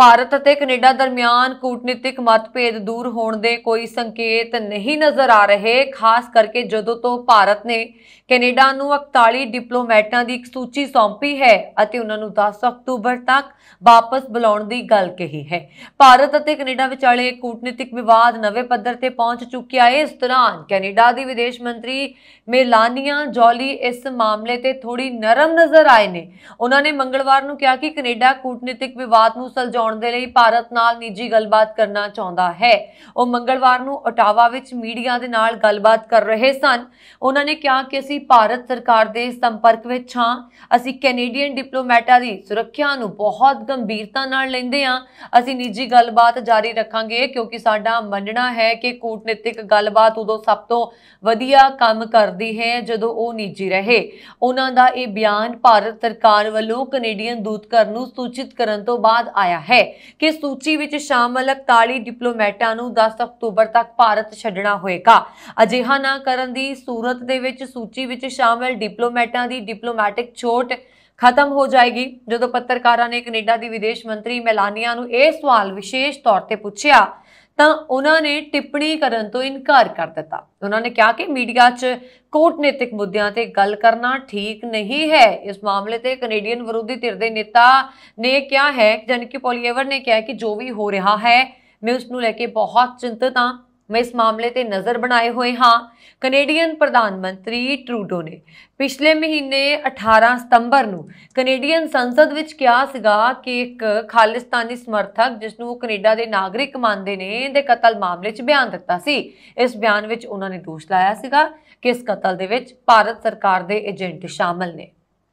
ਭਾਰਤ ਅਤੇ ਕੈਨੇਡਾ ਦਰਮਿਆਨ ਕੂਟਨੀਤਿਕ ਮਤਭੇਦ ਦੂਰ ਹੋਣ ਦੇ ਕੋਈ ਸੰਕੇਤ ਨਹੀਂ ਨਜ਼ਰ ਆ ਰਹੇ ਖਾਸ ਕਰਕੇ ਜਦੋਂ ਤੋਂ ਭਾਰਤ ਨੇ ਕੈਨੇਡਾ ਨੂੰ 41 ਡਿਪਲੋਮੈਟਾਂ ਦੀ ਇੱਕ ਸੂਚੀ ਸੌਂਪੀ ਹੈ ਅਤੇ ਉਹਨਾਂ ਨੂੰ 10 ਅਕਤੂਬਰ ਤੱਕ ਵਾਪਸ ਬੁਲਾਉਣ ਦੀ ਗੱਲ ਕਹੀ ਹੈ ਭਾਰਤ ਅਤੇ ਕੈਨੇਡਾ ਵਿਚਾਲੇ ਕੂਟਨੀਤਿਕ ਵਿਵਾਦ ਨਵੇਂ ਪੱਧਰ ਤੇ ਪਹੁੰਚ ਚੁੱਕਿਆ ਹੈ ਇਸ ਦੌਰਾਨ ਕੈਨੇਡਾ ਦੀ ਵਿਦੇਸ਼ ਮੰਤਰੀ ਮੇਲਾਨੀਆ ਜੋਲੀ ਇਸ ਮਾਮਲੇ ਤੇ ਥੋੜੀ ਨਰਮ ਨਜ਼ਰ ਆਏ ਨੇ ਉਹਨਾਂ ਨੇ ਮੰਗਲਵਾਰ ਨੂੰ ਕਿਹਾ ਕਿ ਕੈਨੇਡਾ ਕੂਟਨੀਤਿਕ ਵਿਵਾਦ ਨੂੰ ਸੁਲਝਾਉਣ ਬਚਾਉਣ ਦੇ ਲਈ ਭਾਰਤ ਨਾਲ ਨਿੱਜੀ ਗੱਲਬਾਤ ਕਰਨਾ ਚਾਹੁੰਦਾ ਹੈ ਉਹ ਮੰਗਲਵਾਰ ਨੂੰ ਓਟਾਵਾ ਵਿੱਚ ਮੀਡੀਆ ਦੇ ਨਾਲ ਗੱਲਬਾਤ ਕਰ ਰਹੇ ਸਨ ਉਹਨਾਂ ਨੇ ਕਿਹਾ ਕਿ ਅਸੀਂ ਭਾਰਤ ਸਰਕਾਰ ਦੇ ਸੰਪਰਕ ਵਿੱਚ ਹਾਂ ਅਸੀਂ ਕੈਨੇਡੀਅਨ ਡਿਪਲੋਮੈਟਾਂ ਦੀ ਸੁਰੱਖਿਆ ਨੂੰ ਬਹੁਤ ਗੰਭੀਰਤਾ ਨਾਲ ਲੈਂਦੇ ਹਾਂ ਅਸੀਂ ਨਿੱਜੀ ਗੱਲਬਾਤ ਜਾਰੀ ਰੱਖਾਂਗੇ ਕਿਉਂਕਿ ਸਾਡਾ ਮੰਨਣਾ ਹੈ ਕਿ ਕੂਟਨੀਤਿਕ ਗੱਲਬਾਤ ਉਦੋਂ ਸਭ ਤੋਂ ਵਧੀਆ ਕੰਮ ਕਰਦੀ ਹੈ ਜਦੋਂ ਉਹ ਨਿੱਜੀ ਰਹੇ ਉਹਨਾਂ ਦਾ ਇਹ ਬਿਆਨ ਭਾਰਤ ਸਰਕਾਰ ਵੱਲੋਂ ਕੈਨੇਡੀਅਨ ਦੂਤਘਰ ਨੂੰ ਸੂਚਿਤ ਕਰਨ ਤੋਂ ਬਾਅਦ ਆਇਆ ਹੈ ਹੈ ਕਿ ਸੂਚੀ ਵਿੱਚ ਸ਼ਾਮਲ 41 ਡਿਪਲੋਮੈਟਾਂ ਨੂੰ 10 ਅਕਤੂਬਰ ਤੱਕ ਭਾਰਤ ਛੱਡਣਾ ਹੋਏਗਾ ਅਜਿਹਾ ਨਾ ਕਰਨ ਦੀ ਸੂਰਤ ਦੇ ਵਿੱਚ ਸੂਚੀ ਵਿੱਚ ਸ਼ਾਮਲ ਡਿਪਲੋਮੈਟਾਂ ਦੀ ਡਿਪਲੋਮੈਟਿਕ ਛੋਟ ਖਤਮ ਹੋ ਜਾਏਗੀ ਜਦੋਂ ਪੱਤਰਕਾਰਾਂ ਨੇ ਕੈਨੇਡਾ ਦੀ ਵਿਦੇਸ਼ ਮੰਤਰੀ ਮੈਲਾਨੀਆ ਨੂੰ ਇਹ ਸਵਾਲ ਵਿਸ਼ੇਸ਼ ਤੌਰ ਤੇ ਪੁੱਛਿਆ ਤਾਂ ਉਹਨਾਂ ਨੇ ਟਿੱਪਣੀ ਕਰਨ ਤੋਂ ਇਨਕਾਰ ਕਰ ਦਿੱਤਾ ਉਹਨਾਂ ਨੇ ਕਿਹਾ ਕਿ ਮੀਡੀਆ 'ਚ ਕੋਟਨੀਤਿਕ ਮੁੱਦਿਆਂ ਤੇ ਗੱਲ ਕਰਨਾ ਠੀਕ ਨਹੀਂ ਹੈ ਇਸ ਮਾਮਲੇ ਤੇ ਕੈਨੇਡੀਅਨ ਵਿਰੋਧੀ ਧਿਰ ਦੇ ਨੇਤਾ ਨੇ ਕਿਹਾ ਹੈ ਜਨਕੀ ਪੋਲੀਏਵਰ ਨੇ ਕਿਹਾ ਕਿ ਜੋ ਵੀ ਹੋ ਰਿਹਾ ਹੈ ਮੈਂ ਉਸ ਨੂੰ ਲੈ ਕੇ ਬਹੁਤ ਚਿੰਤਤ ਹਾਂ ਮੈਂ ਇਸ ਮਾਮਲੇ ਤੇ ਨਜ਼ਰ ਬਣਾਏ ਹੋਏ ਹਾਂ ਕੈਨੇਡੀਅਨ ਪ੍ਰਧਾਨ ਮੰਤਰੀ ਟਰੂਡੋ ਨੇ ਪਿਛਲੇ ਮਹੀਨੇ 18 ਸਤੰਬਰ ਨੂੰ ਕੈਨੇਡੀਅਨ ਸੰਸਦ ਵਿੱਚ ਕਿਹਾ ਸੀਗਾ ਕਿ ਇੱਕ ਖਾਲਿਸਤਾਨੀ ਸਮਰਥਕ ਜਿਸ ਨੂੰ ਕੈਨੇਡਾ ਦੇ ਨਾਗਰਿਕ ਮੰਨਦੇ ਨੇ ਦੇ ਕਤਲ ਮਾਮਲੇ 'ਚ ਬਿਆਨ ਦਿੱਤਾ ਸੀ ਇਸ ਬਿਆਨ ਵਿੱਚ ਉਹਨਾਂ ਨੇ ਦੋਸ਼ ਲਾਇਆ ਸੀਗਾ ਕਿ ਇਸ ਕਤਲ ਦੇ ਵਿੱਚ ਭਾਰਤ ਸਰਕਾਰ ਦੇ ਏਜੰਟ ਸ਼ਾਮਲ ਨੇ